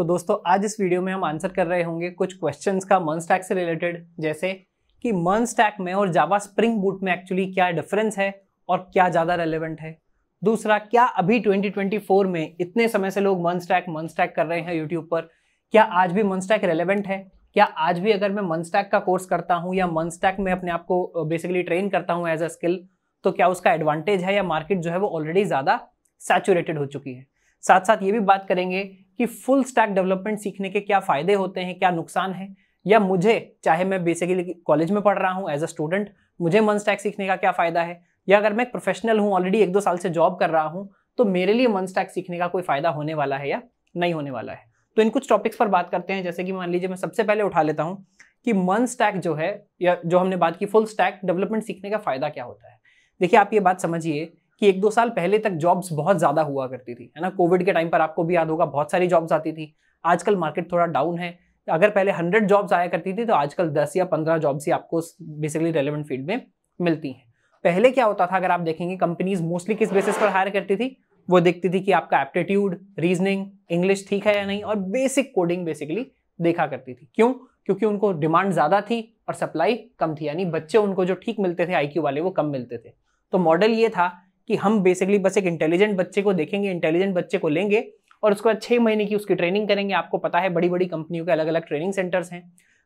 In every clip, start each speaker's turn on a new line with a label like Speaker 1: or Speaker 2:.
Speaker 1: तो दोस्तों आज इस वीडियो में हम आंसर कर रहे होंगे कुछ क्वेश्चंस का मन स्टैक से रिलेटेड जैसे कि मन स्टैक में और जावा स्प्रिंग बूट में एक्चुअली क्या डिफरेंस है और क्या ज़्यादा रेलिवेंट है दूसरा क्या अभी 2024 में इतने समय से लोग मन स्टैक मन स्टैक कर रहे हैं यूट्यूब पर क्या आज भी मन स्टैक रेलिवेंट है क्या आज भी अगर मैं मन स्टैक का कोर्स करता हूँ या मन स्टैक में अपने आप को बेसिकली ट्रेन करता हूँ एज अ स्किल तो क्या उसका एडवांटेज है या मार्केट जो है वो ऑलरेडी ज़्यादा सैचुरेटेड हो चुकी है साथ साथ ये भी बात करेंगे कि फुल स्टैक डेवलपमेंट सीखने के क्या फ़ायदे होते हैं क्या नुकसान है या मुझे चाहे मैं बेसिकली कॉलेज में पढ़ रहा हूँ एज अ स्टूडेंट मुझे मन स्टैक सीखने का क्या फ़ायदा है या अगर मैं एक प्रोफेशनल हूँ ऑलरेडी एक दो साल से जॉब कर रहा हूँ तो मेरे लिए मन स्टैक सीखने का कोई फ़ायदा होने वाला है या नहीं होने वाला है तो इन कुछ टॉपिक्स पर बात करते हैं जैसे कि मान लीजिए मैं सबसे पहले उठा लेता हूँ कि मन स्टैक जो है या जो हमने बात की फुल स्टैक डेवलपमेंट सीखने का फ़ायदा क्या होता है देखिए आप ये बात समझिए कि एक दो साल पहले तक जॉब्स बहुत ज़्यादा हुआ करती थी है ना कोविड के टाइम पर आपको भी याद होगा बहुत सारी जॉब्स आती थी आजकल मार्केट थोड़ा डाउन है अगर पहले हंड्रेड जॉब्स आया करती थी तो आजकल दस या पंद्रह जॉब्स ही आपको बेसिकली रेलिवेंट फील्ड में मिलती हैं पहले क्या होता था अगर आप देखेंगे कंपनीज मोस्टली किस बेसिस पर हायर करती थी वो देखती थी कि आपका एप्टीट्यूड रीजनिंग इंग्लिश ठीक है या नहीं और बेसिक कोडिंग बेसिकली देखा करती थी क्यों क्योंकि उनको डिमांड ज़्यादा थी और सप्लाई कम थी यानी बच्चे उनको जो ठीक मिलते थे आईक्यू वाले वो कम मिलते थे तो मॉडल ये था कि हम बेसिकली बस एक इंटेलिजेंट बच्चे को देखेंगे इंटेलिजेंट बच्चे को लेंगे और उसके बाद छः महीने की उसकी ट्रेनिंग करेंगे आपको पता है बड़ी बड़ी कंपनियों के अलग अलग ट्रेनिंग सेंटर्स हैं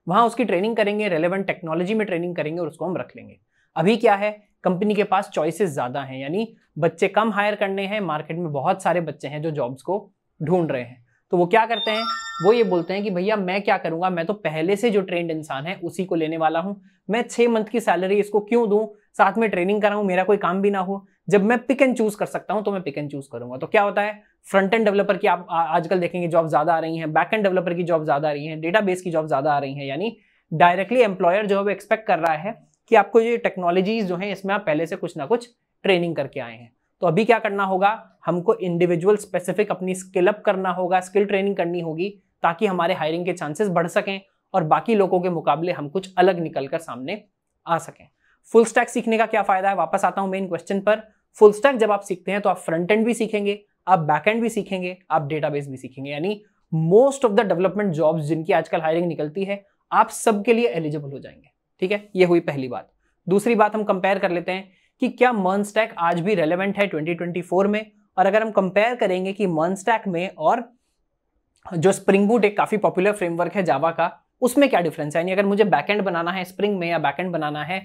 Speaker 1: वहाँ उसकी ट्रेनिंग करेंगे रेलेवेंट टेक्नोलॉजी में ट्रेनिंग करेंगे और उसको हम रख लेंगे अभी क्या है कंपनी के पास चॉइसेस ज़्यादा हैं यानी बच्चे कम हायर करने हैं मार्केट में बहुत सारे बच्चे हैं जो जॉब्स को ढूंढ रहे हैं तो वो क्या करते हैं वो ये बोलते हैं कि भैया मैं क्या करूंगा मैं तो पहले से जो ट्रेंड इंसान है उसी को लेने वाला हूं मैं छह मंथ की सैलरी इसको क्यों दूं साथ में ट्रेनिंग कराऊं मेरा कोई काम भी ना हो जब मैं पिक एंड चूज कर सकता हूं तो मैं पिक एंड चूज करूंगा तो क्या होता है फ्रंट एंड डेवलपर की आप आजकल देखेंगे जॉब ज्यादा आ रही है बैक एंड डेवलपर की जॉब ज्यादा आ रही है डेटा की जॉब ज्यादा आ रही है यानी डायरेक्टली एम्प्लॉयर जो है वो एक्सपेक्ट कर रहा है कि आपको ये टेक्नोलॉजीज जो है इसमें आप पहले से कुछ ना कुछ ट्रेनिंग करके आए हैं तो अभी क्या करना होगा हमको इंडिविजुअल स्पेसिफिक अपनी स्किल अप करना होगा स्किल ट्रेनिंग करनी होगी ताकि हमारे हायरिंग के चांसेस बढ़ सकें और बाकी लोगों के मुकाबले हम कुछ अलग निकल कर सामने आ सकें फुल स्टैक सीखने का क्या फायदा है वापस आता हूं मेन क्वेश्चन पर फुल स्टैक जब आप सीखते हैं तो आप फ्रंट एंड भी सीखेंगे आप बैक एंड भी सीखेंगे आप डेटाबेस भी सीखेंगे यानी most of the development jobs जिनकी आजकल हायरिंग निकलती है आप सबके लिए एलिजिबल हो जाएंगे ठीक है ये हुई पहली बात दूसरी बात हम कंपेयर कर लेते हैं कि क्या स्टैक आज भी रेलेवेंट है 2024 में और अगर हम कंपेयर करेंगे कि स्टैक में और जो स्प्रिंग बूट एक काफ़ी पॉपुलर फ्रेमवर्क है जावा का उसमें क्या डिफरेंस है यानी अगर मुझे बैकएंड बनाना है स्प्रिंग में या बैकएंड बनाना है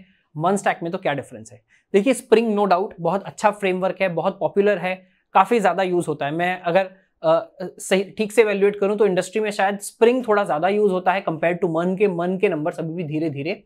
Speaker 1: स्टैक में तो क्या डिफरेंस है देखिए स्प्रिंग नो डाउट बहुत अच्छा फ्रेमवर्क है बहुत पॉपुलर है काफ़ी ज़्यादा यूज़ होता है मैं अगर आ, सही ठीक से वैल्यूएट करूँ तो इंडस्ट्री में शायद स्प्रिंग थोड़ा ज़्यादा यूज़ होता है कंपेयर टू मन के मन के नंबर अभी भी धीरे धीरे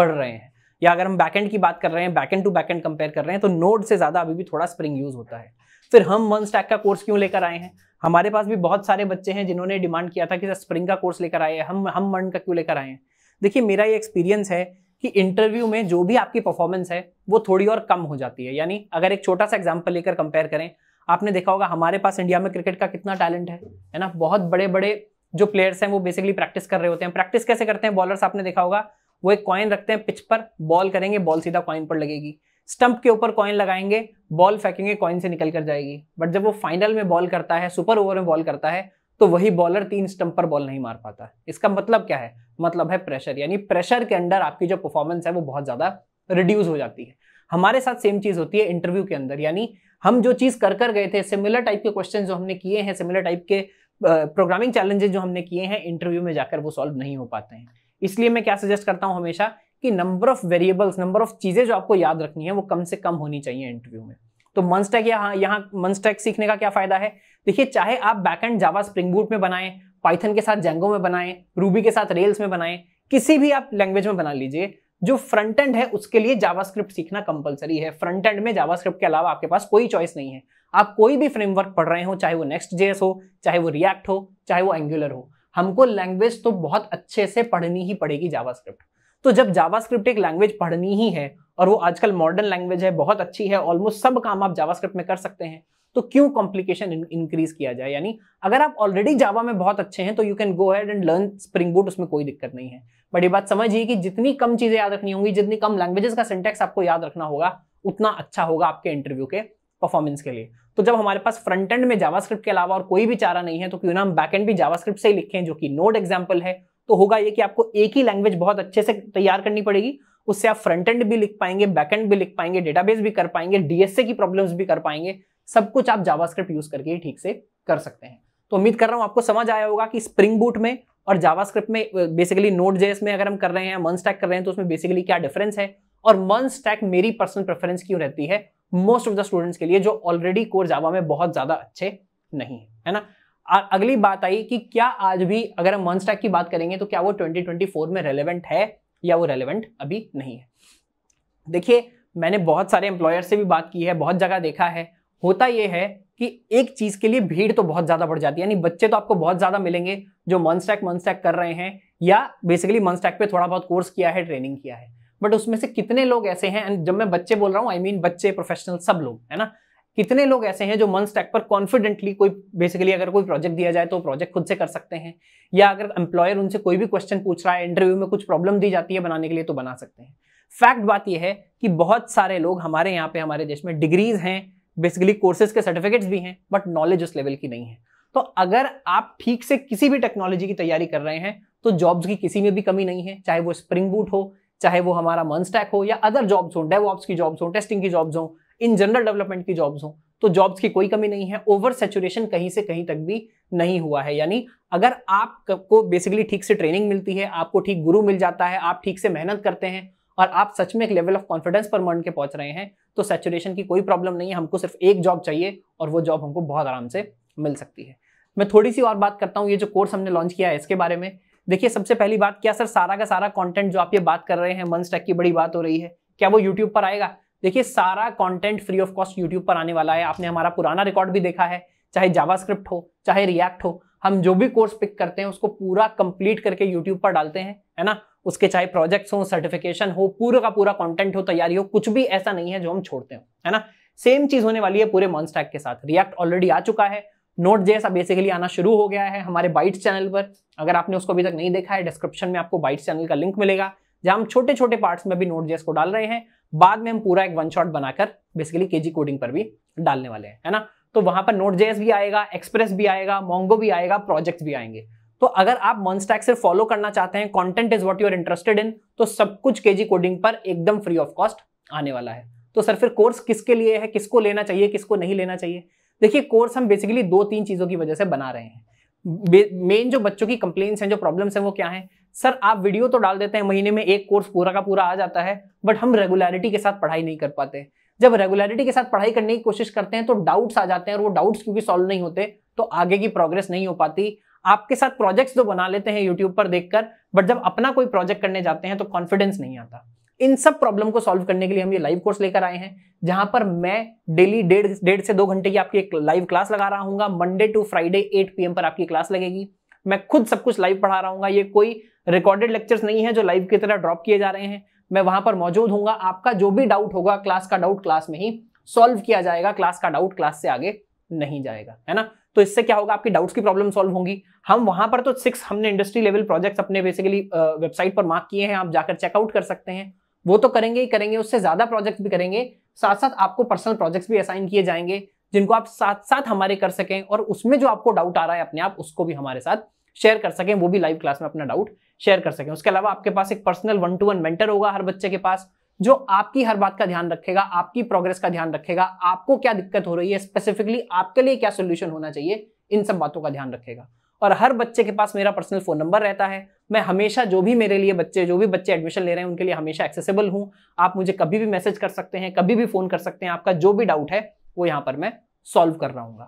Speaker 1: बढ़ रहे हैं या अगर हम बैकेंड की बात कर रहे हैं बैकेंड टू बैकेंड कंपेयर कर रहे हैं तो नोड से ज़्यादा अभी भी थोड़ा स्प्रिंग यूज़ होता है फिर हम वन स्टैक का कोर्स क्यों लेकर आए हैं हमारे पास भी बहुत सारे बच्चे हैं जिन्होंने डिमांड किया था कि सर स्प्रिंग का कोर्स लेकर आए हम हम मन का क्यों लेकर आए हैं देखिए मेरा ये एक्सपीरियंस है कि इंटरव्यू में जो भी आपकी परफॉर्मेंस है वो थोड़ी और कम हो जाती है यानी अगर एक छोटा सा एग्जाम्पल लेकर कंपेयर करें आपने देखा होगा हमारे पास इंडिया में क्रिकेट का कितना टैलेंट है है ना बहुत बड़े बड़े जो प्लेयर्स हैं वो बेसिकली प्रैक्टिस कर रहे होते हैं प्रैक्टिस कैसे करते हैं बॉलर्स आपने देखा होगा वो एक कॉइन रखते हैं पिच पर बॉल करेंगे बॉल सीधा कॉइन पर लगेगी स्टंप के ऊपर कॉइन लगाएंगे बॉल फेंकेंगे कॉइन से निकल कर जाएगी बट जब वो फाइनल में बॉल करता है सुपर ओवर में बॉल करता है तो वही बॉलर तीन स्टंप पर बॉल नहीं मार पाता इसका मतलब क्या है मतलब है प्रेशर यानी प्रेशर के अंडर आपकी जो परफॉर्मेंस है वो बहुत ज़्यादा रिड्यूस हो जाती है हमारे साथ सेम चीज़ होती है इंटरव्यू के अंदर यानी हम जो चीज़ कर कर गए थे सिमिलर टाइप के क्वेश्चन जो हमने किए हैं सिमिलर टाइप के प्रोग्रामिंग चैलेंजेस जो हमने किए हैं इंटरव्यू में जाकर वो सॉल्व नहीं हो पाते हैं इसलिए मैं क्या सजेस्ट करता हूं हमेशा कि number of variables number of चीजें जो आपको याद रखनी है वो कम से कम होनी चाहिए इंटरव्यू में तो मनस्टैक यहाँ यहाँ मनस्टैक सीखने का क्या फायदा है देखिए चाहे आप बैकहेंड जावा स्प्रिंग बूट में बनाएं पाइथन के साथ जेंगो में बनाएं रूबी के साथ रेल्स में बनाएं किसी भी आप लैंग्वेज में बना लीजिए जो फ्रंट एंड है उसके लिए जावास्क्रिप्ट सीखना कंपलसरी है फ्रंट एंड में जावास्क्रिप्ट के अलावा आपके पास कोई चॉइस नहीं है आप कोई भी फ्रेमवर्क पढ़ रहे हो चाहे वो नेक्स्ट जेएस हो चाहे वो रिएक्ट हो चाहे वो एंगुलर हो हमको लैंग्वेज तो बहुत अच्छे से पढ़नी ही पड़ेगी जावास्क्रिप्ट तो जब जावास्क्रिप्ट एक लैंग्वेज पढ़नी ही है और वो आजकल मॉडर्न लैंग्वेज है बहुत अच्छी है ऑलमोस्ट सब काम आप जावास्क्रिप्ट में कर सकते हैं तो क्यों कॉम्प्लिकेशन इंक्रीज किया जाए यानी अगर आप ऑलरेडी जावा में बहुत अच्छे हैं तो you can go ahead and learn Spring Boot उसमें कोई दिक्कत नहीं है बट ये बात समझिए कि जितनी कम चीज़ें याद रखनी होंगी जितनी कम लैंग्वेजेस का सिंटेक्स आपको याद रखना होगा उतना अच्छा होगा आपके इंटरव्यू के परफॉर्मेंस के लिए तो जब हमारे पास फ्रंट एंड में जावास्क्रिप्ट के अलावा और कोई भी चारा नहीं है तो क्यों ना हम बैक एंड भी जावास्क्रिप्ट से ही लिखें जो कि नोड एग्जाम्पल है तो होगा ये कि आपको एक ही लैंग्वेज बहुत अच्छे से तैयार करनी पड़ेगी उससे आप फ्रंट एंड भी लिख पाएंगे बैक एंड भी लिख पाएंगे डेटाबेस भी कर पाएंगे डीएसए की प्रॉब्लम भी कर पाएंगे सब कुछ आप जावास्क्रिप्ट यूज करके ही ठीक से कर सकते हैं तो उम्मीद कर रहा हूं आपको समझ आया होगा कि स्प्रिंग बूट में और जावास्क्रिप्ट में बेसिकली नोट जेस में अगर हम कर रहे हैं मन स्टैक कर रहे हैं तो उसमें बेसिकली क्या डिफरेंस है और मन स्टैक मेरी पर्सनल प्रेफरेंस क्यों रहती है मोस्ट ऑफ द स्टूडेंट्स के लिए जो ऑलरेडी कोर जावा में बहुत ज़्यादा अच्छे नहीं है है ना अगली बात आई कि क्या आज भी अगर हम मनस्टैक की बात करेंगे तो क्या वो 2024 में रेलेवेंट है या वो रेलेवेंट अभी नहीं है देखिए मैंने बहुत सारे एम्प्लॉयर से भी बात की है बहुत जगह देखा है होता यह है कि एक चीज़ के लिए भीड़ तो बहुत ज़्यादा बढ़ जाती है यानी बच्चे तो आपको बहुत ज़्यादा मिलेंगे जो मनस्टैक मनस्टैक कर रहे हैं या बेसिकली मनस्टैक पे थोड़ा बहुत कोर्स किया है ट्रेनिंग किया है बट उसमें से कितने लोग ऐसे हैं एंड जब मैं बच्चे बोल रहा हूँ आई मीन बच्चे प्रोफेशनल सब लोग है ना कितने लोग ऐसे हैं जो मन स्टैक पर कॉन्फिडेंटली कोई बेसिकली अगर कोई प्रोजेक्ट दिया जाए तो प्रोजेक्ट खुद से कर सकते हैं या अगर एम्प्लॉयर उनसे कोई भी क्वेश्चन पूछ रहा है इंटरव्यू में कुछ प्रॉब्लम दी जाती है बनाने के लिए तो बना सकते हैं फैक्ट बात यह है कि बहुत सारे लोग हमारे यहाँ पे हमारे देश में डिग्रीज हैं बेसिकली कोर्सेज के सर्टिफिकेट्स भी हैं बट नॉलेज उस लेवल की नहीं है तो अगर आप ठीक से किसी भी टेक्नोलॉजी की तैयारी कर रहे हैं तो जॉब्स की किसी में भी कमी नहीं है चाहे वो स्प्रिंग बूट हो चाहे वो हमारा मन स्टैक हो या अदर जॉब्स हो डेवऑप्स की जॉब्स हो टेस्टिंग की जॉब्स हो इन जनरल डेवलपमेंट की जॉब्स हो तो जॉब्स की कोई कमी नहीं है ओवर सेचुरेशन कहीं से कहीं तक भी नहीं हुआ है यानी अगर आपको बेसिकली ठीक से ट्रेनिंग मिलती है आपको ठीक गुरु मिल जाता है आप ठीक से मेहनत करते हैं और आप सच में एक लेवल ऑफ कॉन्फिडेंस पर मन के पहुंच रहे हैं तो सेचुरेशन की कोई प्रॉब्लम नहीं है हमको सिर्फ एक जॉब चाहिए और वो जॉब हमको बहुत आराम से मिल सकती है मैं थोड़ी सी और बात करता हूँ ये जो कोर्स हमने लॉन्च किया है इसके बारे में देखिए सबसे पहली बात क्या सर सारा का सारा कंटेंट जो आप ये बात कर रहे हैं मन स्टैक की बड़ी बात हो रही है क्या वो यूट्यूब पर आएगा देखिए सारा content free of cost YouTube पर आने वाला है आपने हमारा पुराना रिकॉर्ड भी देखा है चाहे जावास्क्रिप्ट हो चाहे रिएक्ट हो हम जो भी कोर्स पिक करते हैं उसको पूरा कंप्लीट करके यूट्यूब पर डालते हैं है ना उसके चाहे प्रोजेक्ट्स हो सर्टिफिकेशन हो पूरा का पूरा कॉन्टेंट हो तैयारी हो कुछ भी ऐसा नहीं है जो हम छोड़ते हो है ना सेम चीज होने वाली है पूरे मॉन्स्टैक के साथ रिएक्ट ऑलरेडी आ चुका है नोट जेस बेसिकली आना शुरू हो गया है हमारे बाइट्स चैनल पर अगर आपने उसको अभी तक नहीं देखा है डिस्क्रिप्शन में आपको बाइट्स चैनल का लिंक मिलेगा जहां हम छोटे छोटे पार्ट्स में भी नोट जेस को डाल रहे हैं बाद में हम पूरा एक वन शॉट बनाकर बेसिकली के कोडिंग पर भी डालने वाले हैं है ना तो वहां पर नोट जेस भी आएगा एक्सप्रेस भी आएगा मोंगो भी आएगा प्रोजेक्ट भी आएंगे तो अगर आप मॉन्स्टैक से फॉलो करना चाहते हैं content is what you are interested in तो सब कुछ केजी कोडिंग पर एकदम फ्री ऑफ कॉस्ट आने वाला है तो सर फिर कोर्स किसके लिए है किसको लेना चाहिए किसको नहीं लेना चाहिए देखिए कोर्स हम बेसिकली दो तीन चीज़ों की वजह से बना रहे हैं मेन जो बच्चों की कंप्लेन्स हैं जो प्रॉब्लम्स हैं वो क्या हैं सर आप वीडियो तो डाल देते हैं महीने में एक कोर्स पूरा का पूरा आ जाता है बट हम रेगुलरिटी के साथ पढ़ाई नहीं कर पाते जब रेगुलरिटी के साथ पढ़ाई करने की कोशिश करते हैं तो डाउट्स आ जाते हैं और वो डाउट्स क्योंकि सॉल्व नहीं होते तो आगे की प्रोग्रेस नहीं हो पाती आपके साथ प्रोजेक्ट्स तो बना लेते हैं यूट्यूब पर देखकर बट जब अपना कोई प्रोजेक्ट करने जाते हैं तो कॉन्फिडेंस नहीं आता इन सब प्रॉब्लम को सॉल्व करने के लिए हम ये लाइव कोर्स लेकर आए हैं जहां पर मैं डेली डेढ़ डेढ़ से दो घंटे की आपकी एक लाइव क्लास लगा रहा हूँ Monday to Friday eight P पर आपकी क्लास लगेगी मैं खुद सब कुछ लाइव पढ़ा रहा हूँ ये कोई रिकॉर्डेड लेक्चर्स नहीं है जो लाइव की तरह ड्रॉप किए जा रहे हैं मैं वहां पर मौजूद हूँ आपका जो भी डाउट होगा क्लास का डाउट क्लास में ही सॉल्व किया जाएगा क्लास का डाउट क्लास से आगे नहीं जाएगा है ना तो इससे क्या होगा आपकी डाउट्स की प्रॉब्लम सॉल्व होंगी हम वहां पर तो सिक्स हमने इंडस्ट्री लेवल प्रोजेक्ट्स अपने बेसिकली वेबसाइट पर मार्क किए हैं आप जाकर चेकआउट कर सकते हैं वो तो करेंगे ही करेंगे उससे ज़्यादा प्रोजेक्ट भी करेंगे साथ साथ आपको पर्सनल प्रोजेक्ट्स भी असाइन किए जाएंगे जिनको आप साथ साथ हमारे कर सकें और उसमें जो आपको डाउट आ रहा है अपने आप उसको भी हमारे साथ शेयर कर सकें वो भी लाइव क्लास में अपना डाउट शेयर कर सकें उसके अलावा आपके पास एक personal one to one mentor होगा हर बच्चे के पास जो आपकी हर बात का ध्यान रखेगा आपकी प्रोग्रेस का ध्यान रखेगा आपको क्या दिक्कत हो रही है स्पेसिफिकली आपके लिए क्या सोल्यूशन होना चाहिए इन सब बातों का ध्यान रखेगा और हर बच्चे के पास मेरा पर्सनल फ़ोन नंबर रहता है मैं हमेशा जो भी मेरे लिए बच्चे जो भी बच्चे एडमिशन ले रहे हैं उनके लिए हमेशा एक्सेसिबल हूँ आप मुझे कभी भी मैसेज कर सकते हैं कभी भी फ़ोन कर सकते हैं आपका जो भी डाउट है वो यहाँ पर मैं सॉल्व कर रहा हूँ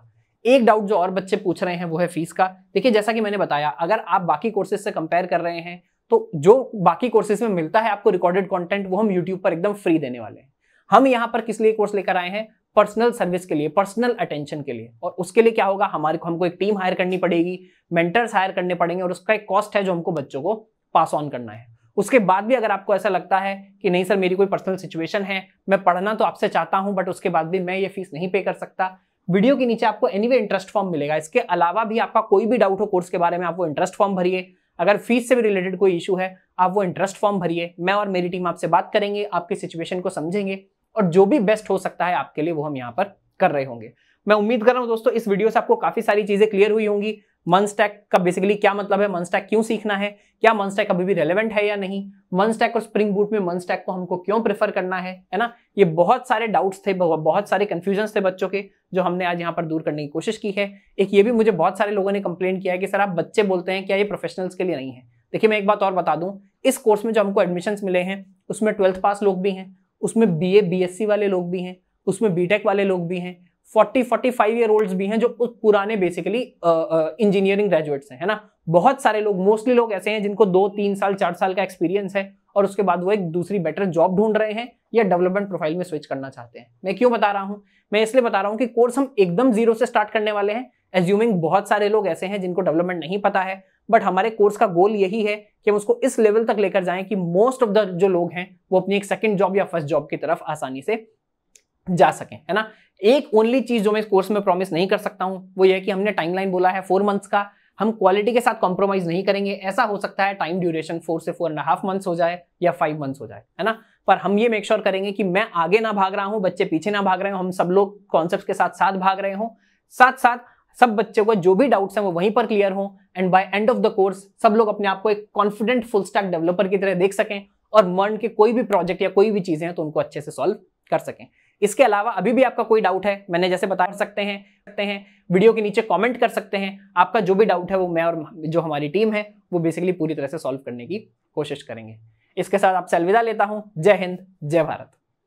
Speaker 1: एक डाउट जो और बच्चे पूछ रहे हैं वो है फीस का देखिए जैसा कि मैंने बताया अगर आप बाकी कोर्सेज से कंपेयर कर रहे हैं तो जो बाकी कोर्सेज में मिलता है आपको रिकॉर्डेड कंटेंट वो हम यूट्यूब पर एकदम फ्री देने वाले हैं हम यहाँ पर किस लिए कोर्स लेकर आए हैं पर्सनल सर्विस के लिए पर्सनल अटेंशन के लिए और उसके लिए क्या होगा हमारे को हमको एक टीम हायर करनी पड़ेगी मेंटर्स हायर करने पड़ेंगे और उसका एक कॉस्ट है जो हमको बच्चों को पास ऑन करना है उसके बाद भी अगर आपको ऐसा लगता है कि नहीं सर मेरी कोई पर्सनल सिचुएशन है मैं पढ़ना तो आपसे चाहता हूं बट उसके बाद भी मैं ये फीस नहीं पे कर सकता वीडियो के नीचे आपको एनी इंटरेस्ट फॉर्म मिलेगा इसके अलावा भी आपका कोई भी डाउट हो कोर्स के बारे में आप वो इंटरेस्ट फॉर्म भरिए अगर फीस से भी रिलेटेड कोई इशू है आप वो इंटरेस्ट फॉर्म भरिए मैं और मेरी टीम आपसे बात करेंगे आपकी सिचुएशन को समझेंगे और जो भी बेस्ट हो सकता है आपके लिए वो हम यहाँ पर कर रहे होंगे मैं उम्मीद कर रहा हूँ दोस्तों इस वीडियो से आपको काफी सारी चीजें क्लियर हुई होंगी मन स्टैक का बेसिकली क्या मतलब है मन स्टैक क्यों सीखना है क्या मन स्टैक अभी भी रेलेवेंट है या नहीं मन स्टैक और स्प्रिंग बूट में मन स्टैक को हमको क्यों प्रेफर करना है है ना ये बहुत सारे डाउट्स थे बहुत सारे कन्फ्यूजन थे बच्चों के जो हमने आज यहाँ पर दूर करने की कोशिश की है एक ये भी मुझे बहुत सारे लोगों ने कंप्लेन किया है कि सर आप बच्चे बोलते हैं क्या ये प्रोफेशनल्स के लिए नहीं है देखिए मैं एक बात और बता दूं इस कोर्स में जो हमको एडमिशन्स मिले हैं उसमें ट्वेल्थ पास लोग भी हैं उसमें B A B S C वाले लोग भी हैं उसमें बी टेक वाले लोग भी हैं forty forty five year old भी हैं जो उस पुराने बेसिकली इंजीनियरिंग ग्रेजुएट्स हैं है ना बहुत सारे लोग मोस्टली लोग ऐसे हैं जिनको दो तीन साल चार साल का एक्सपीरियंस है और उसके बाद वो एक दूसरी बेटर जॉब ढूंढ रहे हैं या डेवलपमेंट प्रोफाइल में स्विच करना चाहते हैं मैं क्यों बता रहा हूँ मैं इसलिए बता रहा हूँ कि कोर्स हम एकदम जीरो से स्टार्ट करने वाले हैं एज्यूमिंग बहुत सारे लोग ऐसे हैं जिनको डेवलपमेंट नहीं पता है बट हमारे कोर्स का गोल यही है कि हम उसको इस लेवल तक लेकर जाएं कि मोस्ट ऑफ द जो लोग हैं वो अपनी एक सेकंड जॉब या फर्स्ट जॉब की तरफ आसानी से जा सकें है ना एक ओनली चीज जो मैं इस कोर्स में प्रॉमिस नहीं कर सकता हूं वो यह कि हमने टाइमलाइन बोला है फोर मंथ्स का हम क्वालिटी के साथ कॉम्प्रोमाइज नहीं करेंगे ऐसा हो सकता है टाइम ड्यूरेशन फोर से फोर एंड हाफ मंथ्स हो जाए या फाइव मंथ्स हो जाए है ना पर हम ये मेक श्योर sure करेंगे कि मैं आगे ना भाग रहा हूं बच्चे पीछे ना भाग रहे हो हम सब लोग कॉन्सेप्ट के साथ साथ भाग रहे हो साथ साथ सब बच्चे को जो भी डाउट्स हैं वो वहीं पर क्लियर हो and by end of the course सब लोग अपने आप को एक कॉन्फिडेंट फुल स्टैक डेवलपर की तरह देख सकें और मर्न के कोई भी प्रोजेक्ट या कोई भी चीजें हैं तो उनको अच्छे से सॉल्व कर सकें इसके अलावा अभी भी आपका कोई डाउट है मैंने जैसे बता सकते हैं सकते हैं वीडियो के नीचे कमेंट कर सकते हैं आपका जो भी डाउट है वो मैं और जो हमारी टीम है वो बेसिकली पूरी तरह से सॉल्व करने की कोशिश करेंगे इसके साथ आपसे अलविदा लेता हूँ जय हिंद जय भारत